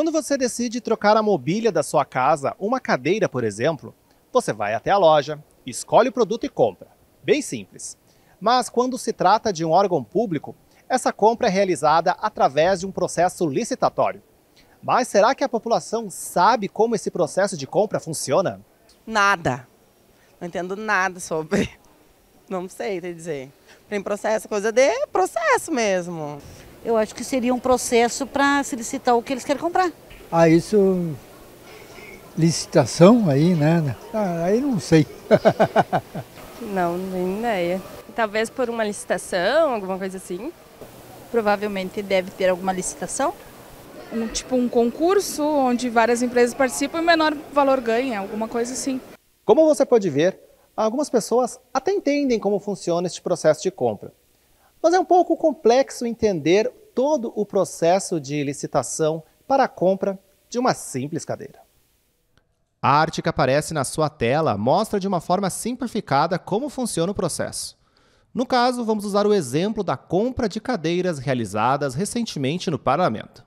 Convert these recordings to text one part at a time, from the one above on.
Quando você decide trocar a mobília da sua casa, uma cadeira, por exemplo, você vai até a loja, escolhe o produto e compra. Bem simples. Mas quando se trata de um órgão público, essa compra é realizada através de um processo licitatório. Mas será que a população sabe como esse processo de compra funciona? Nada. Não entendo nada sobre. Não sei te dizer. Tem processo, coisa de processo mesmo eu acho que seria um processo para se licitar o que eles querem comprar. Ah, isso. licitação aí, né? Ah, aí não sei. não, não tenho ideia. Talvez por uma licitação, alguma coisa assim. Provavelmente deve ter alguma licitação. Um, tipo um concurso onde várias empresas participam e o menor valor ganha, alguma coisa assim. Como você pode ver, algumas pessoas até entendem como funciona este processo de compra. Mas é um pouco complexo entender todo o processo de licitação para a compra de uma simples cadeira. A arte que aparece na sua tela mostra de uma forma simplificada como funciona o processo. No caso, vamos usar o exemplo da compra de cadeiras realizadas recentemente no parlamento.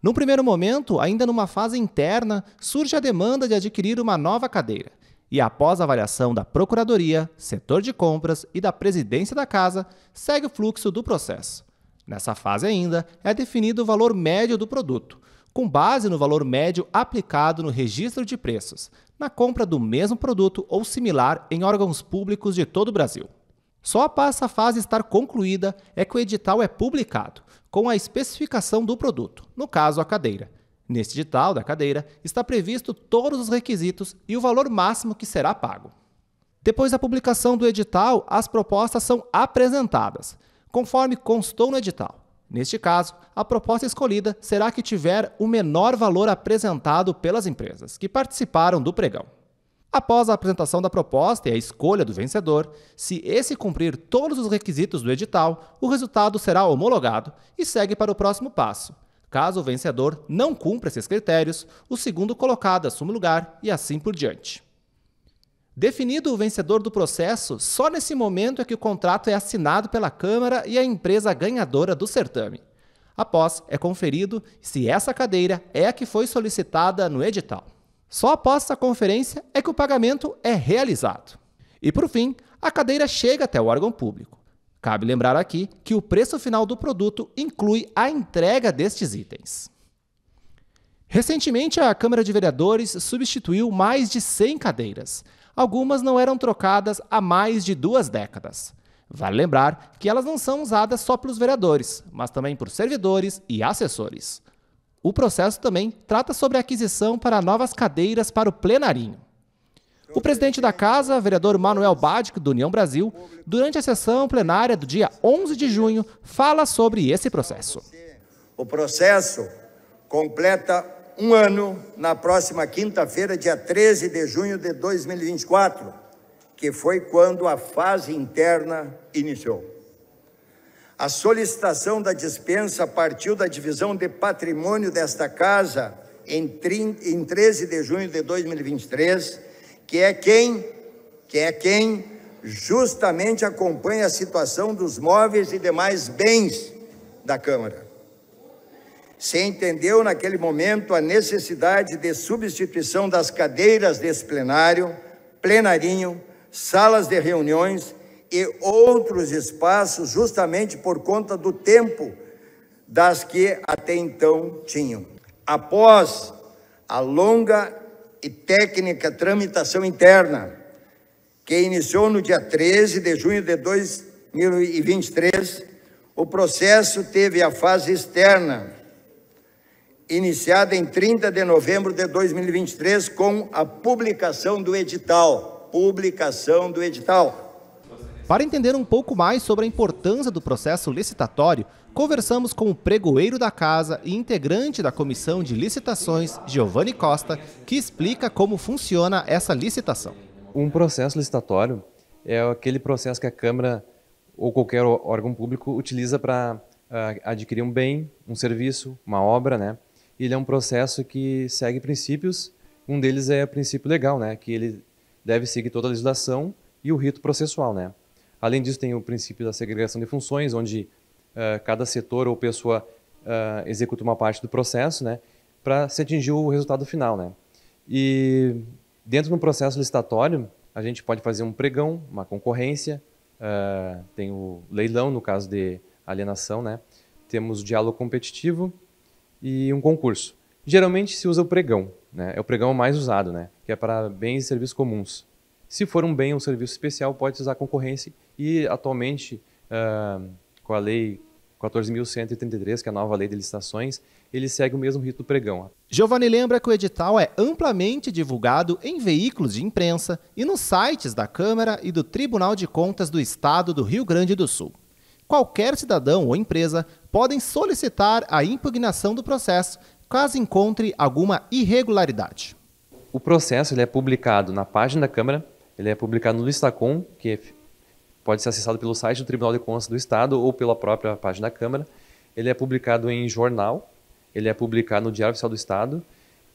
Num primeiro momento, ainda numa fase interna, surge a demanda de adquirir uma nova cadeira, e, após avaliação da Procuradoria, setor de compras e da presidência da casa, segue o fluxo do processo. Nessa fase ainda, é definido o valor médio do produto, com base no valor médio aplicado no registro de preços, na compra do mesmo produto ou similar em órgãos públicos de todo o Brasil. Só após essa fase estar concluída é que o edital é publicado, com a especificação do produto, no caso a cadeira, Neste edital da cadeira está previsto todos os requisitos e o valor máximo que será pago. Depois da publicação do edital, as propostas são apresentadas, conforme constou no edital. Neste caso, a proposta escolhida será a que tiver o menor valor apresentado pelas empresas que participaram do pregão. Após a apresentação da proposta e a escolha do vencedor, se esse cumprir todos os requisitos do edital, o resultado será homologado e segue para o próximo passo, Caso o vencedor não cumpra esses critérios, o segundo colocado assume o lugar e assim por diante. Definido o vencedor do processo, só nesse momento é que o contrato é assinado pela Câmara e a empresa ganhadora do certame. Após, é conferido se essa cadeira é a que foi solicitada no edital. Só após essa conferência é que o pagamento é realizado. E por fim, a cadeira chega até o órgão público. Cabe lembrar aqui que o preço final do produto inclui a entrega destes itens. Recentemente, a Câmara de Vereadores substituiu mais de 100 cadeiras. Algumas não eram trocadas há mais de duas décadas. Vale lembrar que elas não são usadas só pelos vereadores, mas também por servidores e assessores. O processo também trata sobre a aquisição para novas cadeiras para o plenarinho. O presidente da Casa, vereador Manuel Badic, do União Brasil, durante a sessão plenária do dia 11 de junho, fala sobre esse processo. O processo completa um ano na próxima quinta-feira, dia 13 de junho de 2024, que foi quando a fase interna iniciou. A solicitação da dispensa partiu da divisão de patrimônio desta Casa em 13 de junho de 2023 que é quem, que é quem justamente acompanha a situação dos móveis e demais bens da Câmara. Se entendeu naquele momento a necessidade de substituição das cadeiras desse plenário, plenarinho, salas de reuniões e outros espaços, justamente por conta do tempo das que até então tinham. Após a longa e técnica tramitação interna, que iniciou no dia 13 de junho de 2023, o processo teve a fase externa, iniciada em 30 de novembro de 2023, com a publicação do edital. Publicação do edital para entender um pouco mais sobre a importância do processo licitatório, conversamos com o pregoeiro da casa e integrante da comissão de licitações, Giovanni Costa, que explica como funciona essa licitação. Um processo licitatório é aquele processo que a Câmara ou qualquer órgão público utiliza para uh, ah, adquirir um bem, um serviço, uma obra, né? Ele é um processo que segue princípios. Um deles é o princípio legal, né? Que ele deve seguir toda a legislação e o rito processual, né? Além disso, tem o princípio da segregação de funções, onde uh, cada setor ou pessoa uh, executa uma parte do processo, né, para se atingir o resultado final, né. E dentro do processo licitatório, a gente pode fazer um pregão, uma concorrência, uh, tem o leilão no caso de alienação, né. Temos o diálogo competitivo e um concurso. Geralmente se usa o pregão, né, é o pregão mais usado, né, que é para bens e serviços comuns. Se for um bem ou serviço especial, pode usar a concorrência e atualmente, uh, com a lei 14.133, que é a nova lei de licitações, ele segue o mesmo rito do pregão. Giovanni lembra que o edital é amplamente divulgado em veículos de imprensa e nos sites da Câmara e do Tribunal de Contas do Estado do Rio Grande do Sul. Qualquer cidadão ou empresa podem solicitar a impugnação do processo caso encontre alguma irregularidade. O processo ele é publicado na página da Câmara, ele é publicado no Listacom, que é pode ser acessado pelo site do Tribunal de Contas do Estado ou pela própria página da Câmara. Ele é publicado em jornal, ele é publicado no Diário Oficial do Estado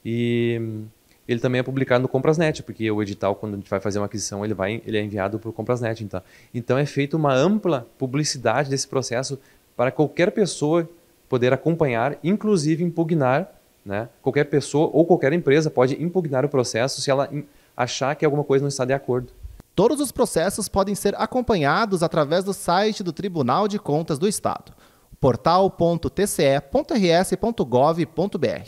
e hum, ele também é publicado no Comprasnet, porque o edital, quando a gente vai fazer uma aquisição, ele, vai, ele é enviado para o Comprasnet. Então. então é feita uma ampla publicidade desse processo para qualquer pessoa poder acompanhar, inclusive impugnar, né? qualquer pessoa ou qualquer empresa pode impugnar o processo se ela achar que alguma coisa não está de acordo. Todos os processos podem ser acompanhados através do site do Tribunal de Contas do Estado, portal.tce.rs.gov.br.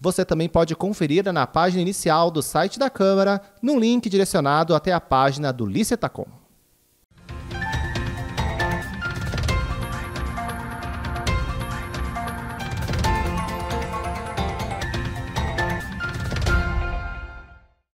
Você também pode conferir na página inicial do site da Câmara, num link direcionado até a página do Licitacom.